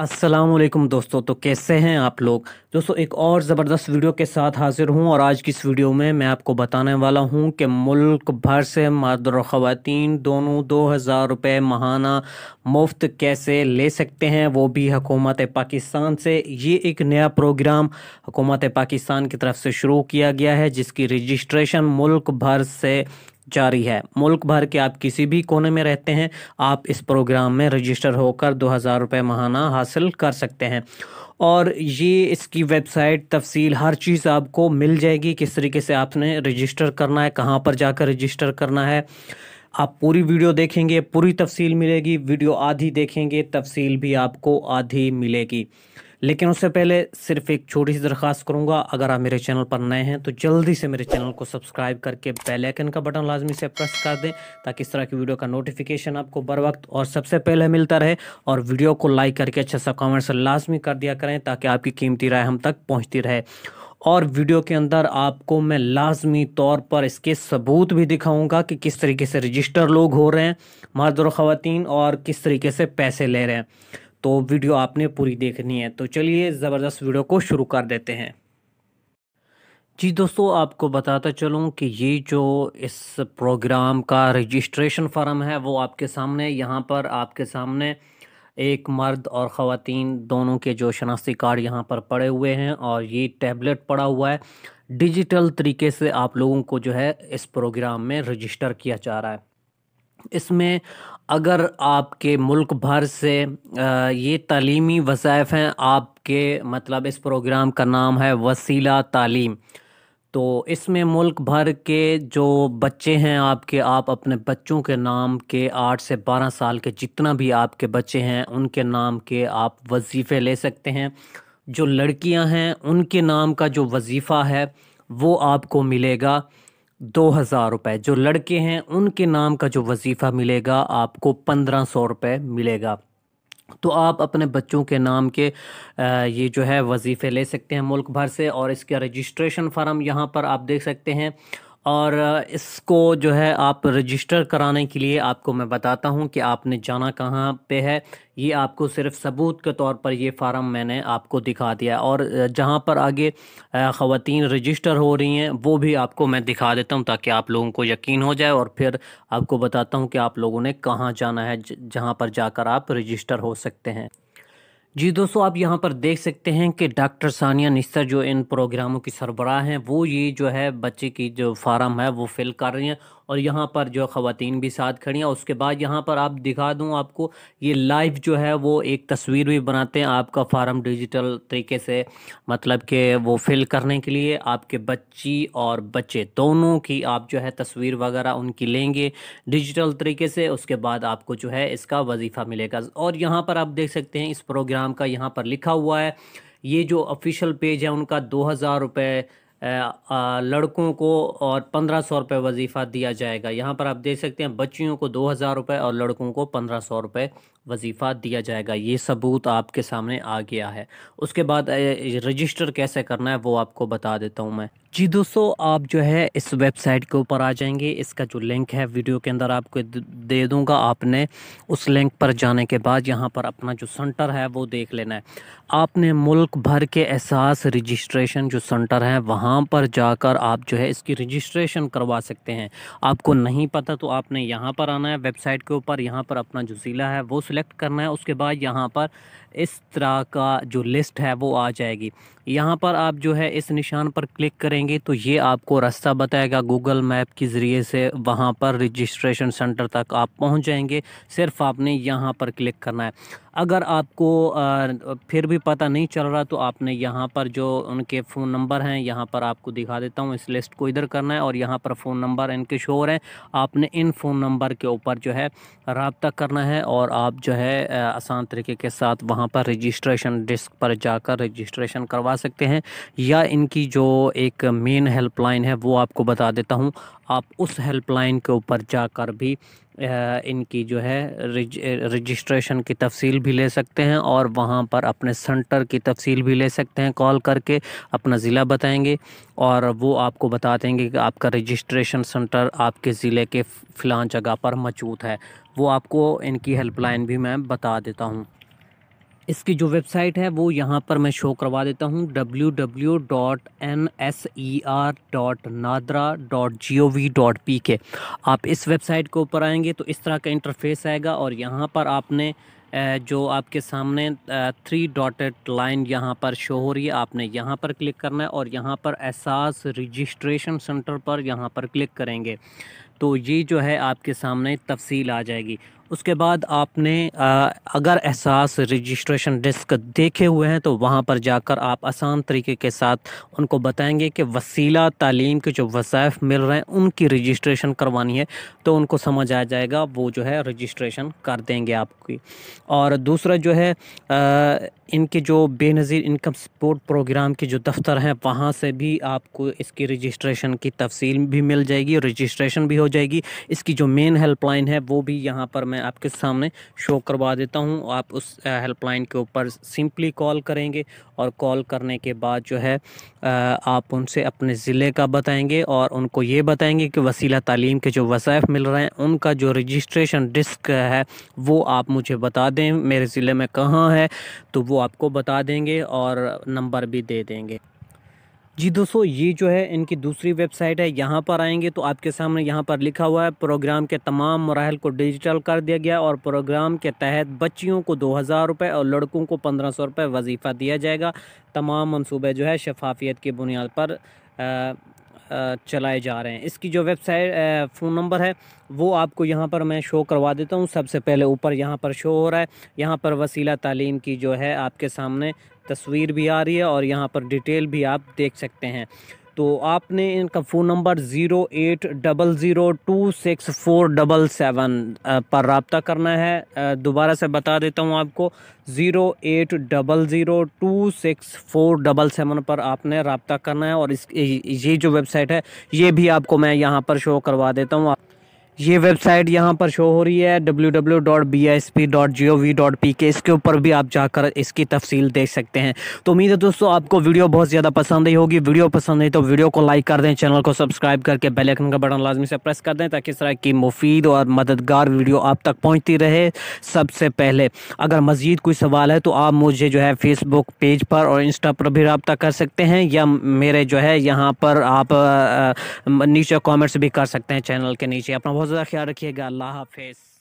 असलम दोस्तों तो कैसे हैं आप लोग दोस्तों एक और ज़बरदस्त वीडियो के साथ हाज़िर हूं और आज की इस वीडियो में मैं आपको बताने वाला हूं कि मुल्क भर से मर्द और ख़वातीन दोनों दो हज़ार रुपये माहाना मुफ्त कैसे ले सकते हैं वो भी हकूमत पाकिस्तान से ये एक नया प्रोग्राम हकूमत पाकिस्तान की तरफ से शुरू किया गया है जिसकी रजिस्ट्रेशन मुल्क भर से जारी है मुल्क भर के आप किसी भी कोने में रहते हैं आप इस प्रोग्राम में रजिस्टर होकर दो हज़ार रुपये महाना हासिल कर सकते हैं और ये इसकी वेबसाइट तफसील हर चीज़ आपको मिल जाएगी किस तरीके से आपने रजिस्टर करना है कहाँ पर जाकर रजिस्टर करना है आप पूरी वीडियो देखेंगे पूरी तफसील मिलेगी वीडियो आधी देखेंगे तफसील भी आपको आधी मिलेगी लेकिन उससे पहले सिर्फ एक छोटी सी दरख्वास्त करूँगा अगर आप मेरे चैनल पर नए हैं तो जल्दी से मेरे चैनल को सब्सक्राइब करके बेल आइकन का बटन लाजमी से प्रेस कर दें ताकि इस तरह की वीडियो का नोटिफिकेशन आपको बर वक्त और सबसे पहले मिलता रहे और वीडियो को लाइक करके अच्छा सा कमेंट्स लाजमी कर दिया करें ताकि आपकी कीमती राय हम तक पहुँचती रहे और वीडियो के अंदर आपको मैं लाजमी तौर पर इसके सबूत भी दिखाऊंगा कि किस तरीके से रजिस्टर लोग हो रहे हैं मर्द और ख़वान और किस तरीके से पैसे ले रहे हैं तो वीडियो आपने पूरी देखनी है तो चलिए ज़बरदस्त वीडियो को शुरू कर देते हैं जी दोस्तों आपको बताता चलूं कि ये जो इस प्रोग्राम का रजिस्ट्रेशन फ़ार्म है वो आपके सामने यहाँ पर आपके सामने एक मर्द और ख़वातीन दोनों के जो शनाख्ती कार्ड यहाँ पर पड़े हुए हैं और ये टैबलेट पड़ा हुआ है डिजिटल तरीके से आप लोगों को जो है इस प्रोग्राम में रजिस्टर किया जा रहा है इसमें अगर आपके मुल्क भर से ये तलीमी वसाइफ़ हैं आपके मतलब इस प्रोग्राम का नाम है वसीला तालीम तो इसमें मुल्क भर के जो बच्चे हैं आपके आप अपने बच्चों के नाम के आठ से बारह साल के जितना भी आपके बच्चे हैं उनके नाम के आप वजीफ़े ले सकते हैं जो लड़कियां हैं उनके नाम का जो वजीफ़ा है वो आपको मिलेगा दो हज़ार रुपये जो लड़के हैं उनके नाम का जो वजीफ़ा मिलेगा आपको पंद्रह सौ रुपये मिलेगा तो आप अपने बच्चों के नाम के ये जो है वजीफ़े ले सकते हैं मुल्क भर से और इसका रजिस्ट्रेशन फार्म यहाँ पर आप देख सकते हैं और इसको जो है आप रजिस्टर कराने के लिए आपको मैं बताता हूँ कि आपने जाना कहाँ पे है ये आपको सिर्फ सबूत के तौर पर ये फार्म मैंने आपको दिखा दिया और जहाँ पर आगे ख़वातीन रजिस्टर हो रही हैं वो भी आपको मैं दिखा देता हूँ ताकि आप लोगों को यकीन हो जाए और फिर आपको बताता हूँ कि आप लोगों ने कहाँ जाना है जहाँ पर जाकर आप रजिस्टर हो सकते हैं जी दोस्तों आप यहाँ पर देख सकते हैं कि डॉक्टर सानिया निस्तर जो इन प्रोग्रामों की सरबराह हैं वो ये जो है बच्चे की जो फार्म है वो फिल कर रही हैं और यहाँ पर जो ख़वान भी साथ खड़ी हैं उसके बाद यहाँ पर आप दिखा दूँ आपको ये लाइव जो है वो एक तस्वीर भी बनाते हैं आपका फार्म डिजिटल तरीके से मतलब कि वो फिल करने के लिए आपके बच्ची और बच्चे दोनों की आप जो है तस्वीर वगैरह उनकी लेंगे डिजिटल तरीके से उसके बाद आपको जो है इसका वजीफ़ा मिलेगा और यहाँ पर आप देख सकते हैं इस प्रोग्राम नाम का यहाँ पर लिखा हुआ है ये जो ऑफिशियल पेज है उनका दो हज़ार रुपये लड़कों को और पंद्रह सौ रुपये वजीफ़ा दिया जाएगा यहाँ पर आप देख सकते हैं बच्चियों को दो हज़ार रुपये और लड़कों को पंद्रह सौ रुपये वजीफ़ा दिया जाएगा ये सबूत आपके सामने आ गया है उसके बाद रजिस्टर कैसे करना है वो आपको बता देता हूँ मैं जी दोस्तों आप जो है इस वेबसाइट के ऊपर आ जाएंगे इसका जो लिंक है वीडियो के अंदर आपको दे दूंगा आपने उस लिंक पर जाने के बाद यहाँ पर अपना जो सेंटर है वो देख लेना है आपने मुल्क भर के एहसास रजिस्ट्रेशन जो सेंटर हैं वहाँ पर जाकर आप जो है इसकी रजिस्ट्रेशन करवा सकते हैं आपको नहीं पता तो आपने यहाँ पर आना है वेबसाइट के ऊपर यहाँ पर अपना जो ज़िला है वो सेलेक्ट करना है उसके बाद यहाँ पर इस तरह का जो लिस्ट है वो आ जाएगी यहाँ पर आप जो है इस निशान पर क्लिक करेंगे तो ये आपको रास्ता बताएगा गूगल मैप के ज़रिए से वहाँ पर रजिस्ट्रेशन सेंटर तक आप पहुँच जाएंगे सिर्फ आपने यहाँ पर क्लिक करना है अगर आपको फिर भी पता नहीं चल रहा तो आपने यहाँ पर जो उनके फ़ोन नंबर हैं यहाँ पर आपको दिखा देता हूँ इस लिस्ट को इधर करना है और यहाँ पर फ़ोन नंबर इनके शोर हैं आपने इन फ़ोन नंबर के ऊपर जो है रबता करना है और आप जो है आसान तरीके के साथ वहाँ वहाँ पर रजिस्ट्रेशन डेस्क पर जाकर रजिस्ट्रेशन करवा सकते हैं या इनकी जो एक मेन हेल्पलाइन है वो आपको बता देता हूँ आप उस हेल्पलाइन के ऊपर जाकर भी इनकी जो है रजिस्ट्रेशन की तफसील भी ले सकते हैं और वहाँ पर अपने सेंटर की तफसील भी ले सकते हैं कॉल करके अपना ज़िला बताएंगे और वो आपको बता देंगे कि आपका रजिस्ट्रेशन सेंटर आपके ज़िले के फिलहाल जगह पर मौजूद है वो आपको इनकी हेल्पलाइन भी मैं बता देता हूँ इसकी जो वेबसाइट है वो यहाँ पर मैं शो करवा देता हूँ W W dot N S E R NADRA dot G O V dot P K आप इस वेबसाइट के ऊपर आएंगे तो इस तरह का इंटरफेस आएगा और यहाँ पर आपने जो आपके सामने थ्री डॉटेड लाइन यहाँ पर शो हो रही है आपने यहाँ पर क्लिक करना है और यहाँ पर एहसास रजिस्ट्रेशन सेंटर पर यहाँ पर क्लिक करेंगे तो ये जो है आपके सामने तफसील आ जाएगी उसके बाद आपने आ, अगर एहसास रजिस्ट्रेशन डिस्क देखे हुए हैं तो वहाँ पर जाकर आप आसान तरीके के साथ उनको बताएंगे कि वसीला तालीम के जो वसाइफ मिल रहे हैं उनकी रजिस्ट्रेशन करवानी है तो उनको समझ आ जाएगा वो जो है रजिस्ट्रेशन कर देंगे आपकी और दूसरा जो है आ, इनके जो बेनज़ीर इनकम सपोर्ट प्रोग्राम के जो दफ्तर हैं वहाँ से भी आपको इसकी रजिस्ट्रेशन की तफसील भी मिल जाएगी रजिस्ट्रेशन भी हो जाएगी इसकी जो मेन हेल्पलाइन है वो भी यहाँ पर मैं आपके सामने शो करवा देता हूँ आप उस हेल्पलाइन के ऊपर सिंपली कॉल करेंगे और कॉल करने के बाद जो है आप उनसे अपने ज़िले का बताएंगे और उनको ये बताएंगे कि वसीला तालीम के जो वसाइफ मिल रहे हैं उनका जो रजिस्ट्रेशन डिस्क है वो आप मुझे बता दें मेरे ज़िले में कहाँ है तो वो आपको बता देंगे और नंबर भी दे देंगे जी दोस्तों ये जो है इनकी दूसरी वेबसाइट है यहाँ पर आएंगे तो आपके सामने यहाँ पर लिखा हुआ है प्रोग्राम के तमाम मराहल को डिजिटल कर दिया गया और प्रोग्राम के तहत बच्चियों को दो हज़ार रुपये और लड़कों को पंद्रह सौ रुपये वजीफ़ा दिया जाएगा तमाम मनसूबे जो है शफाफियत की बुनियाद पर आ, चलाए जा रहे हैं इसकी जो वेबसाइट फ़ोन नंबर है वो आपको यहाँ पर मैं शो करवा देता हूँ सबसे पहले ऊपर यहाँ पर शो हो रहा है यहाँ पर वसीला तालीम की जो है आपके सामने तस्वीर भी आ रही है और यहाँ पर डिटेल भी आप देख सकते हैं तो आपने इनका phone number zero eight double zero two six four double seven पर रबता करना है दोबारा से बता देता हूँ आपको zero eight double zero two six four double seven पर आपने रबता करना है और इस ये जो वेबसाइट है ये भी आपको मैं यहाँ पर शो करवा देता हूँ ये वेबसाइट यहाँ पर शो हो रही है www.bisp.gov.pk इसके ऊपर भी आप जाकर इसकी तफसील देख सकते हैं तो उम्मीद है दोस्तों आपको वीडियो बहुत ज़्यादा पसंद ही होगी वीडियो पसंद है तो वीडियो को लाइक कर दें चैनल को सब्सक्राइब करके बेल आइकन का बटन लाजमी से प्रेस कर दें ताकि इस तरह की मुफीद और मददगार वीडियो आप तक पहुँचती रहे सबसे पहले अगर मज़ीद कोई सवाल है तो आप मुझे जो है फेसबुक पेज पर और इंस्टा पर भी रबता कर सकते हैं या मेरे जो है यहाँ पर आप नीचे कॉमेंट्स भी कर सकते हैं चैनल के नीचे अपना बहुत बहुत ज़्यादा ख्याल रखिएगा अल्लाह हाफिज़